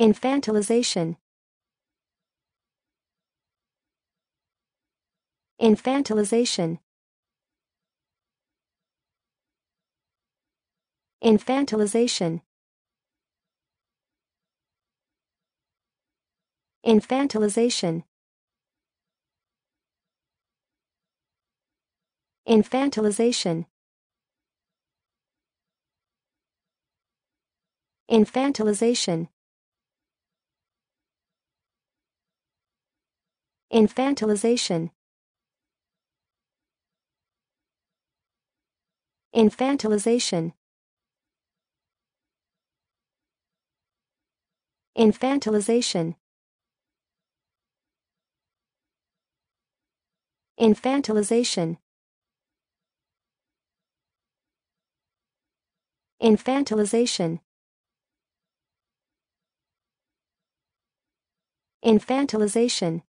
Infantilization Infantilization Infantilization Infantilization Infantilization Infantilization Infantilization Infantilization Infantilization Infantilization Infantilization Infantilization